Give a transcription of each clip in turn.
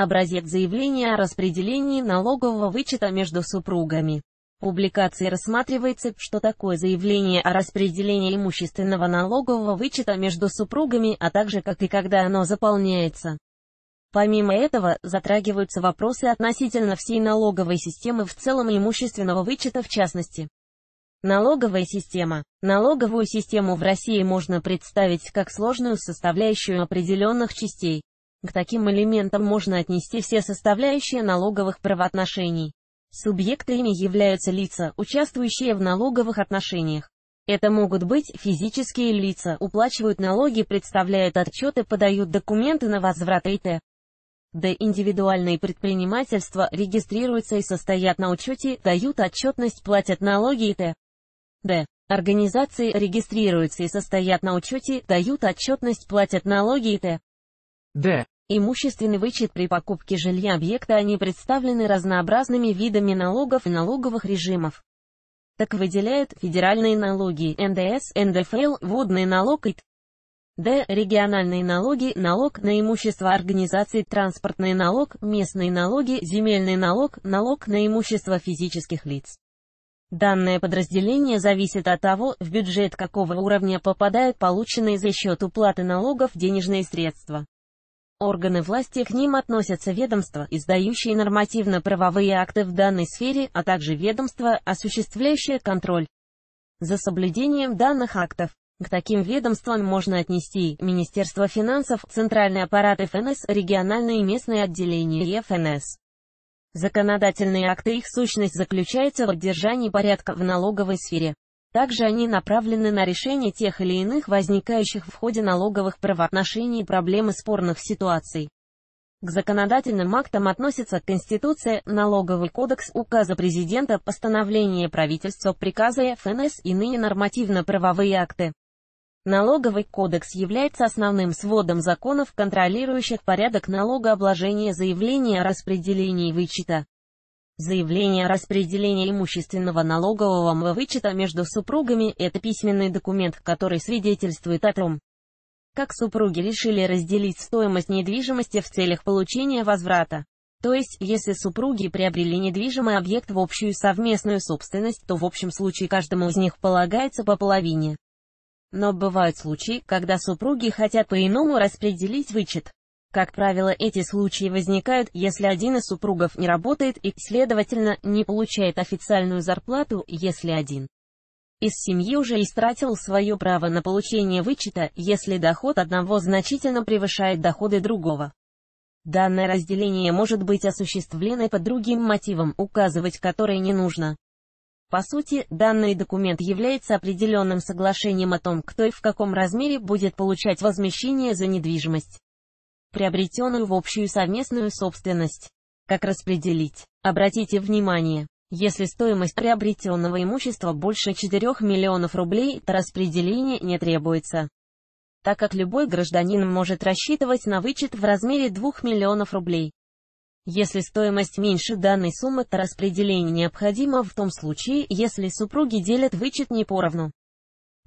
Образец заявления о распределении налогового вычета между супругами. В публикации рассматривается, что такое заявление о распределении имущественного налогового вычета между супругами, а также как и когда оно заполняется. Помимо этого, затрагиваются вопросы относительно всей налоговой системы в целом и имущественного вычета в частности. Налоговая система. Налоговую систему в России можно представить как сложную составляющую определенных частей. К таким элементам можно отнести все составляющие налоговых правоотношений. Субъектами являются лица, участвующие в налоговых отношениях. Это могут быть физические лица, уплачивают налоги, представляют отчеты, подают документы на возврат ИТ. д. индивидуальные предпринимательства регистрируются и состоят на учете, дают отчетность, платят налоги и т. Д. Организации регистрируются и состоят на учете, дают отчетность, платят налоги и т. Д. Имущественный вычет при покупке жилья объекта они представлены разнообразными видами налогов и налоговых режимов. Так выделяют федеральные налоги НДС, НДФЛ, водный налог и Д. Региональные налоги, налог на имущество организаций, транспортный налог, местные налоги, земельный налог, налог на имущество физических лиц. Данное подразделение зависит от того, в бюджет какого уровня попадают полученные за счет уплаты налогов денежные средства. Органы власти к ним относятся ведомства, издающие нормативно-правовые акты в данной сфере, а также ведомства, осуществляющие контроль за соблюдением данных актов. К таким ведомствам можно отнести Министерство финансов, Центральный аппарат ФНС, региональные и местные отделения ФНС. Законодательные акты их сущность заключается в поддержании порядка в налоговой сфере. Также они направлены на решение тех или иных возникающих в ходе налоговых правоотношений проблем и спорных ситуаций. К законодательным актам относятся Конституция, Налоговый кодекс, указы президента, постановление правительства, приказы ФНС, иные нормативно-правовые акты. Налоговый кодекс является основным сводом законов, контролирующих порядок налогообложения заявления о распределении вычета. Заявление о распределении имущественного налогового вычета между супругами – это письменный документ, который свидетельствует о том, как супруги решили разделить стоимость недвижимости в целях получения возврата. То есть, если супруги приобрели недвижимый объект в общую совместную собственность, то в общем случае каждому из них полагается по половине. Но бывают случаи, когда супруги хотят по-иному распределить вычет. Как правило, эти случаи возникают, если один из супругов не работает и, следовательно, не получает официальную зарплату, если один из семьи уже истратил свое право на получение вычета, если доход одного значительно превышает доходы другого. Данное разделение может быть осуществлено по другим мотивам, указывать которые не нужно. По сути, данный документ является определенным соглашением о том, кто и в каком размере будет получать возмещение за недвижимость приобретенную в общую совместную собственность. Как распределить? Обратите внимание, если стоимость приобретенного имущества больше 4 миллионов рублей, то распределение не требуется, так как любой гражданин может рассчитывать на вычет в размере 2 миллионов рублей. Если стоимость меньше данной суммы, то распределение необходимо в том случае, если супруги делят вычет не поровну.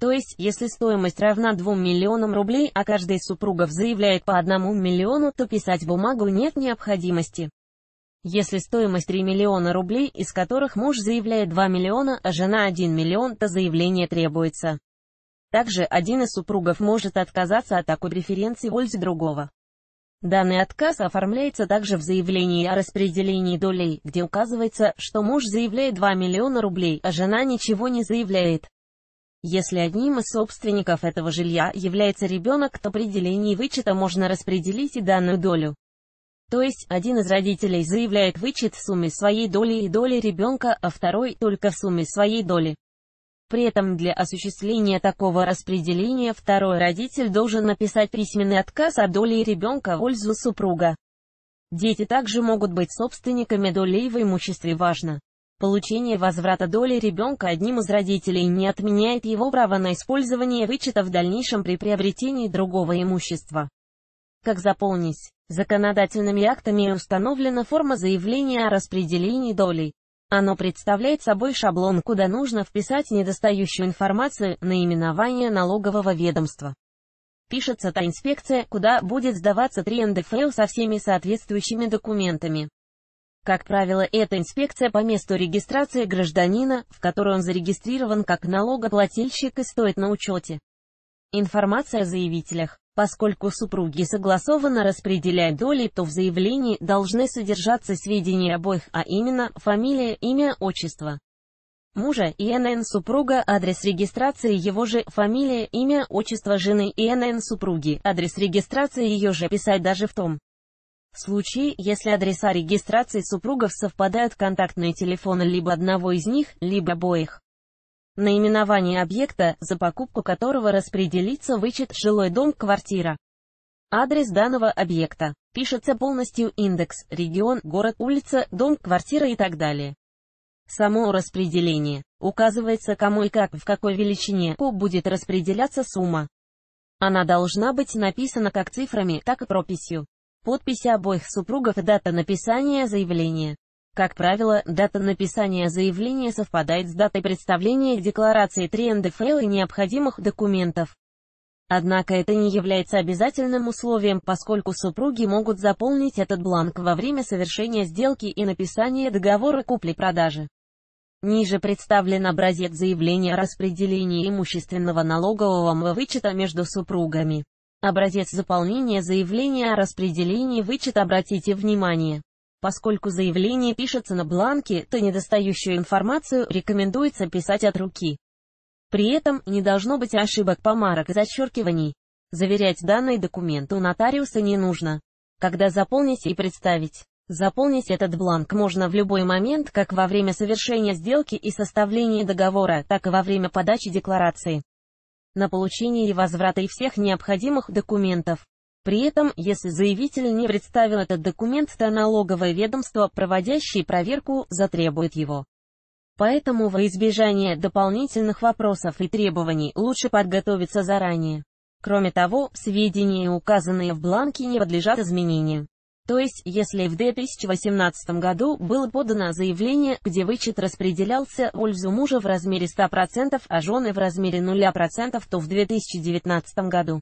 То есть, если стоимость равна 2 миллионам рублей, а каждый из супругов заявляет по 1 миллиону, то писать бумагу нет необходимости. Если стоимость 3 миллиона рублей, из которых муж заявляет 2 миллиона, а жена 1 миллион, то заявление требуется. Также один из супругов может отказаться от такой преференции в пользу другого. Данный отказ оформляется также в заявлении о распределении долей, где указывается, что муж заявляет 2 миллиона рублей, а жена ничего не заявляет. Если одним из собственников этого жилья является ребенок, то при делении вычета можно распределить и данную долю. То есть, один из родителей заявляет вычет в сумме своей доли и доли ребенка, а второй – только в сумме своей доли. При этом для осуществления такого распределения второй родитель должен написать письменный отказ о доле ребенка в пользу супруга. Дети также могут быть собственниками долей в имуществе важно. Получение возврата доли ребенка одним из родителей не отменяет его право на использование вычета в дальнейшем при приобретении другого имущества. Как заполнить? Законодательными актами установлена форма заявления о распределении долей. Оно представляет собой шаблон, куда нужно вписать недостающую информацию, наименование налогового ведомства. Пишется та инспекция, куда будет сдаваться 3 НДФЛ со всеми соответствующими документами. Как правило, это инспекция по месту регистрации гражданина, в которой он зарегистрирован как налогоплательщик и стоит на учете. Информация о заявителях. Поскольку супруги согласованно распределяют доли, то в заявлении должны содержаться сведения обоих, а именно фамилия, имя, отчество мужа и НН супруга, адрес регистрации его же, фамилия, имя, отчество жены и НН супруги, адрес регистрации ее же, писать даже в том в случае, если адреса регистрации супругов совпадают контактные телефоны либо одного из них, либо обоих. Наименование объекта, за покупку которого распределится вычет «жилой дом, квартира». Адрес данного объекта. Пишется полностью индекс, регион, город, улица, дом, квартира и так далее. Само распределение. Указывается кому и как, в какой величине будет распределяться сумма. Она должна быть написана как цифрами, так и прописью. Подписи обоих супругов и дата написания заявления. Как правило, дата написания заявления совпадает с датой представления декларации 3 НДФЛ и необходимых документов. Однако это не является обязательным условием, поскольку супруги могут заполнить этот бланк во время совершения сделки и написания договора купли-продажи. Ниже представлен образец заявления о распределении имущественного налогового вычета между супругами. Образец заполнения заявления о распределении вычет обратите внимание. Поскольку заявление пишется на бланке, то недостающую информацию рекомендуется писать от руки. При этом не должно быть ошибок помарок и зачеркиваний. Заверять данный документ у нотариуса не нужно. Когда заполнить и представить. Заполнить этот бланк можно в любой момент, как во время совершения сделки и составления договора, так и во время подачи декларации на получение и возврата всех необходимых документов. При этом, если заявитель не представил этот документ, то налоговое ведомство, проводящее проверку, затребует его. Поэтому во избежание дополнительных вопросов и требований лучше подготовиться заранее. Кроме того, сведения, указанные в бланке, не подлежат изменению. То есть, если в 2018 году было подано заявление, где вычет распределялся в пользу мужа в размере 100%, а жены в размере 0%, то в 2019 году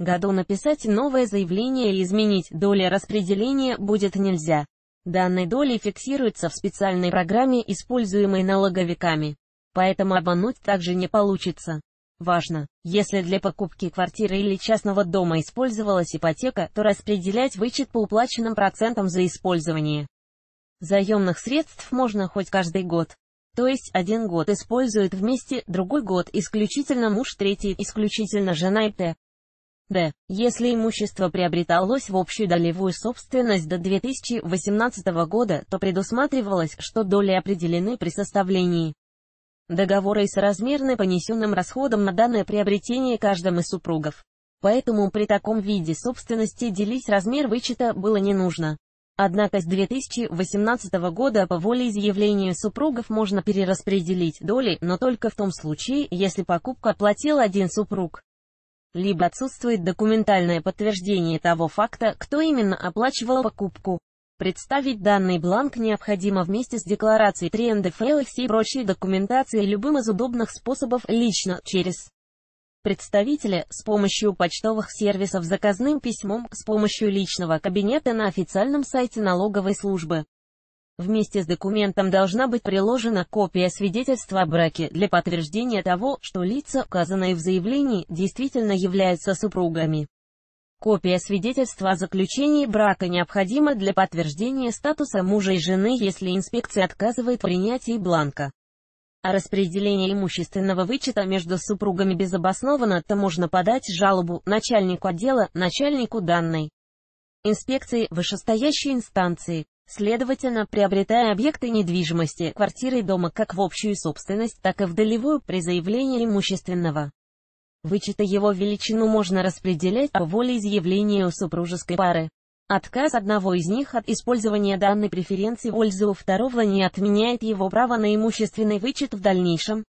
году написать новое заявление и изменить доля распределения будет нельзя. Данные доли фиксируются в специальной программе, используемой налоговиками. Поэтому обмануть также не получится. Важно, если для покупки квартиры или частного дома использовалась ипотека, то распределять вычет по уплаченным процентам за использование заемных средств можно хоть каждый год. То есть один год используют вместе, другой год исключительно муж, третий исключительно жена и т. Д. Если имущество приобреталось в общую долевую собственность до 2018 года, то предусматривалось, что доли определены при составлении Договоры соразмерны понесенным расходам на данное приобретение каждым из супругов. Поэтому при таком виде собственности делить размер вычета было не нужно. Однако с 2018 года по воле волеизъявлению супругов можно перераспределить доли, но только в том случае, если покупку оплатил один супруг. Либо отсутствует документальное подтверждение того факта, кто именно оплачивал покупку. Представить данный бланк необходимо вместе с декларацией 3 ндфл и всей прочей документацией любым из удобных способов лично, через представителя, с помощью почтовых сервисов заказным письмом, с помощью личного кабинета на официальном сайте налоговой службы. Вместе с документом должна быть приложена копия свидетельства о браке для подтверждения того, что лица, указанные в заявлении, действительно являются супругами. Копия свидетельства о заключении брака необходима для подтверждения статуса мужа и жены, если инспекция отказывает в принятии бланка. А распределение имущественного вычета между супругами безобоснованно, то можно подать жалобу начальнику отдела, начальнику данной инспекции вышестоящей инстанции. Следовательно, приобретая объекты недвижимости, квартиры и дома как в общую собственность, так и в долевую при заявлении имущественного Вычета его величину можно распределять по воле изъявления у супружеской пары. Отказ одного из них от использования данной преференции в пользу второго не отменяет его право на имущественный вычет в дальнейшем.